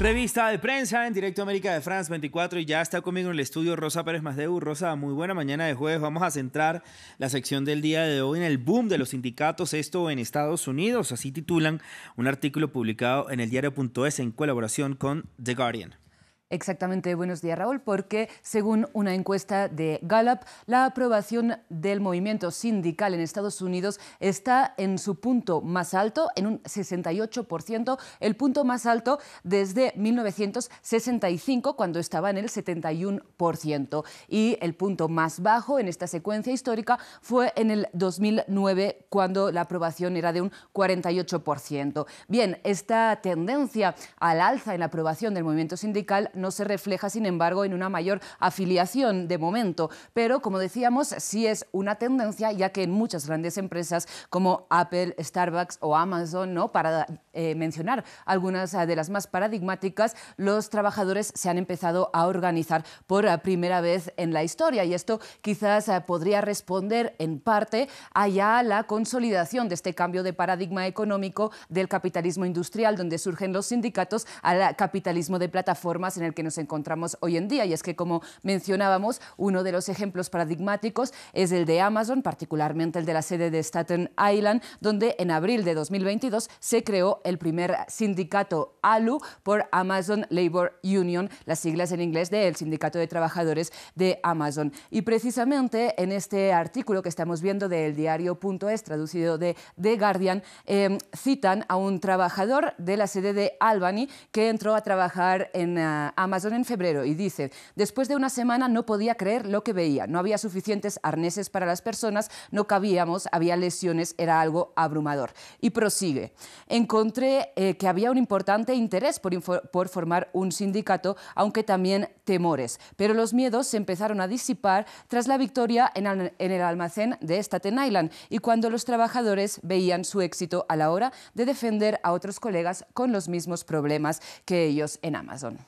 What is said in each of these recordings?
Revista de prensa en Directo América de France 24 y ya está conmigo en el estudio Rosa Pérez Masdeu. Rosa, muy buena mañana de jueves. Vamos a centrar la sección del día de hoy en el boom de los sindicatos, esto en Estados Unidos. Así titulan un artículo publicado en el diario.es en colaboración con The Guardian. Exactamente, buenos días Raúl, porque según una encuesta de Gallup, la aprobación del movimiento sindical en Estados Unidos está en su punto más alto, en un 68%, el punto más alto desde 1965, cuando estaba en el 71%, y el punto más bajo en esta secuencia histórica fue en el 2009, cuando la aprobación era de un 48%. Bien, esta tendencia al alza en la aprobación del movimiento sindical no se refleja, sin embargo, en una mayor afiliación de momento. Pero, como decíamos, sí es una tendencia, ya que en muchas grandes empresas como Apple, Starbucks o Amazon, ¿no? para eh, mencionar algunas ah, de las más paradigmáticas, los trabajadores se han empezado a organizar por ah, primera vez en la historia. Y esto quizás ah, podría responder en parte a la consolidación de este cambio de paradigma económico del capitalismo industrial, donde surgen los sindicatos, al capitalismo de plataformas que nos encontramos hoy en día. Y es que, como mencionábamos, uno de los ejemplos paradigmáticos es el de Amazon, particularmente el de la sede de Staten Island, donde en abril de 2022 se creó el primer sindicato ALU por Amazon Labor Union, las siglas en inglés del Sindicato de Trabajadores de Amazon. Y precisamente en este artículo que estamos viendo del diario.es, traducido de The Guardian, em, citan a un trabajador de la sede de Albany que entró a trabajar en uh, Amazon en febrero y dice, después de una semana no podía creer lo que veía, no había suficientes arneses para las personas, no cabíamos, había lesiones, era algo abrumador. Y prosigue, encontré eh, que había un importante interés por, formar un sindicato, aunque también temores, pero los miedos se empezaron a disipar tras la victoria en el almacén de Staten Island y cuando los trabajadores veían su éxito a la hora de defender a otros colegas con los mismos problemas que ellos en Amazon.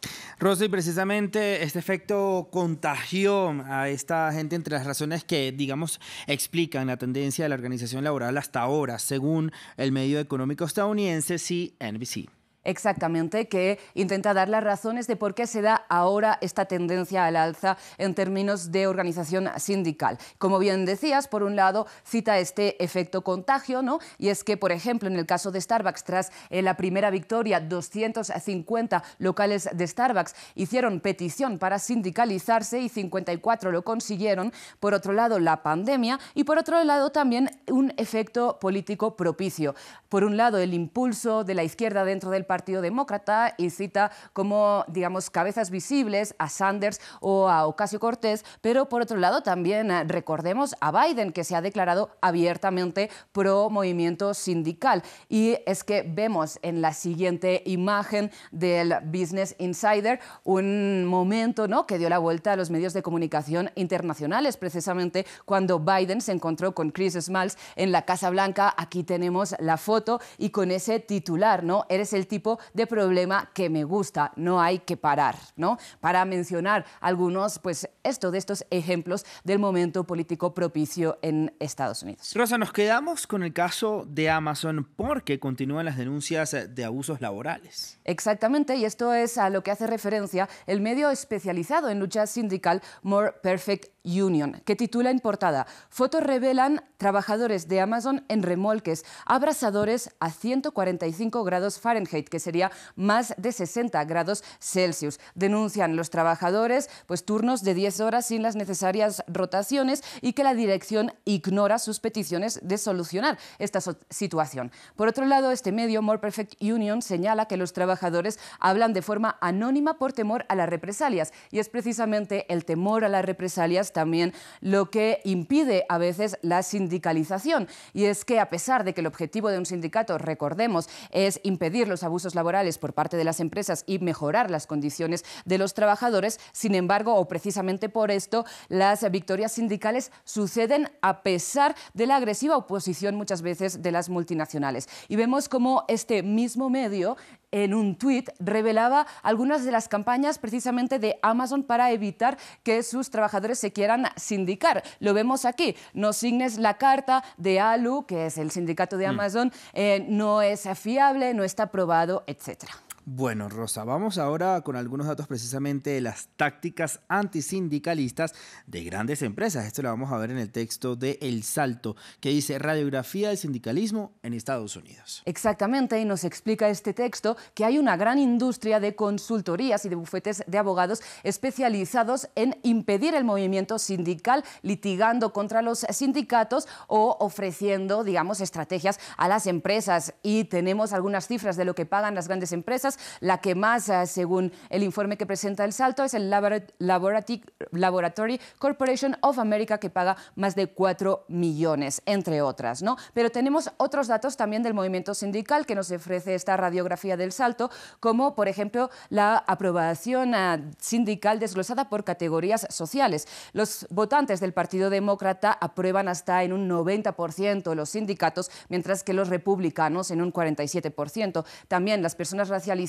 Rosy, precisamente este efecto contagió a esta gente entre las razones que, digamos, explican la tendencia de la organización laboral hasta ahora, según el medio económico estadounidense CNBC. Exactamente, que intenta dar las razones de por qué se da ahora esta tendencia al alza en términos de organización sindical. Como bien decías, por un lado cita este efecto contagio, ¿no? Y es que, por ejemplo, en el caso de Starbucks, tras eh, la primera victoria, 250 locales de Starbucks hicieron petición para sindicalizarse y 54 lo consiguieron. Por otro lado, la pandemia y por otro lado también un efecto político propicio. Por un lado, el impulso de la izquierda dentro del Partido Demócrata y cita como, digamos, cabezas visibles a Sanders o a Ocasio Cortés, pero por otro lado también eh, recordemos a Biden, que se ha declarado abiertamente pro movimiento sindical. Y es que vemos en la siguiente imagen del Business Insider un momento ¿no? que dio la vuelta a los medios de comunicación internacionales, precisamente cuando Biden se encontró con Chris Smalls en la Casa Blanca. Aquí tenemos la foto y con ese titular, ¿no? Eres el tipo de problema que me gusta, no hay que parar, ¿no? Para mencionar algunos, pues esto de estos ejemplos del momento político propicio en Estados Unidos. Rosa, nos quedamos con el caso de Amazon porque continúan las denuncias de abusos laborales. Exactamente, y esto es a lo que hace referencia el medio especializado en lucha sindical More Perfect Union, que titula en portada Fotos revelan trabajadores de Amazon en remolques, abrasadores a 145 grados Fahrenheit, que sería más de 60 grados Celsius. Denuncian los trabajadores pues, turnos de 10 horas sin las necesarias rotaciones y que la dirección ignora sus peticiones de solucionar esta situación. Por otro lado, este medio, More Perfect Union, señala que los trabajadores hablan de forma anónima por temor a las represalias y es precisamente el temor a las represalias también lo que impide a veces la sindicalización. Y es que a pesar de que el objetivo de un sindicato, recordemos, es impedir los abusos laborales por parte de las empresas y mejorar las condiciones de los trabajadores. Sin embargo, o precisamente por esto, las victorias sindicales suceden a pesar de la agresiva oposición muchas veces de las multinacionales. Y vemos cómo este mismo medio en un tuit revelaba algunas de las campañas precisamente de Amazon para evitar que sus trabajadores se quieran sindicar. Lo vemos aquí. No signes la carta de ALU, que es el sindicato de mm. Amazon, eh, no es fiable, no está aprobado, etcétera. Bueno, Rosa, vamos ahora con algunos datos precisamente de las tácticas antisindicalistas de grandes empresas. Esto lo vamos a ver en el texto de El Salto, que dice Radiografía del sindicalismo en Estados Unidos. Exactamente, y nos explica este texto que hay una gran industria de consultorías y de bufetes de abogados especializados en impedir el movimiento sindical, litigando contra los sindicatos o ofreciendo, digamos, estrategias a las empresas. Y tenemos algunas cifras de lo que pagan las grandes empresas la que más, ah, según el informe que presenta El Salto, es el Laboratory Corporation of America, que paga más de 4 millones, entre otras. ¿no? Pero tenemos otros datos también del movimiento sindical que nos ofrece esta radiografía del Salto, como por ejemplo la aprobación ah, sindical desglosada por categorías sociales. Los votantes del Partido Demócrata aprueban hasta en un 90% los sindicatos, mientras que los republicanos en un 47%. También las personas racializadas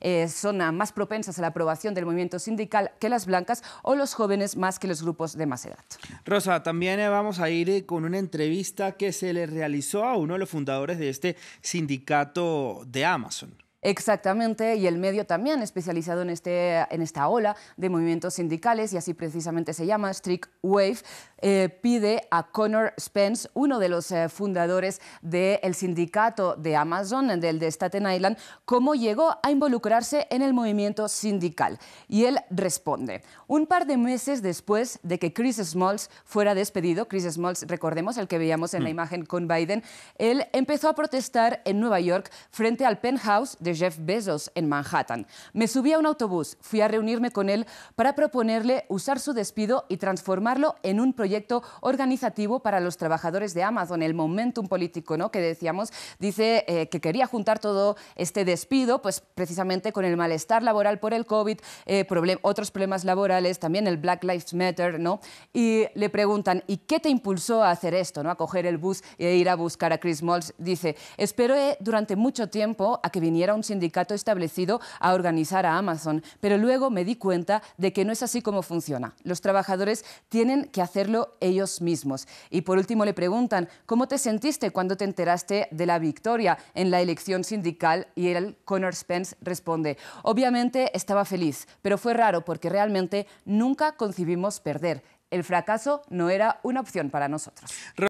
eh, son más propensas a la aprobación del movimiento sindical que las blancas o los jóvenes más que los grupos de más edad. Rosa, también eh, vamos a ir eh, con una entrevista que se le realizó a uno de los fundadores de este sindicato de Amazon. Exactamente, y el medio también especializado en, este, en esta ola de movimientos sindicales, y así precisamente se llama Strict Wave, eh, pide a Connor Spence, uno de los eh, fundadores del sindicato de Amazon, del de Staten Island, cómo llegó a involucrarse en el movimiento sindical. Y él responde, un par de meses después de que Chris Smalls fuera despedido, Chris Smalls, recordemos, el que veíamos en la hmm. imagen con Biden, él empezó a protestar en Nueva York frente al penthouse de Jeff Bezos en Manhattan. Me subí a un autobús, fui a reunirme con él para proponerle usar su despido y transformarlo en un proyecto organizativo para los trabajadores de Amazon, el momentum político ¿no? que decíamos, dice eh, que quería juntar todo este despido, pues precisamente con el malestar laboral por el COVID, eh, otros problemas laborales, también el Black Lives Matter, ¿no? Y le preguntan, ¿y qué te impulsó a hacer esto, ¿no? a coger el bus e ir a buscar a Chris Molls? Dice, esperé durante mucho tiempo a que viniera un sindicato establecido a organizar a Amazon, pero luego me di cuenta de que no es así como funciona. Los trabajadores tienen que hacerlo ellos mismos. Y por último le preguntan, ¿cómo te sentiste cuando te enteraste de la victoria en la elección sindical? Y el Conor Spence, responde, obviamente estaba feliz, pero fue raro porque realmente nunca concibimos perder. El fracaso no era una opción para nosotros.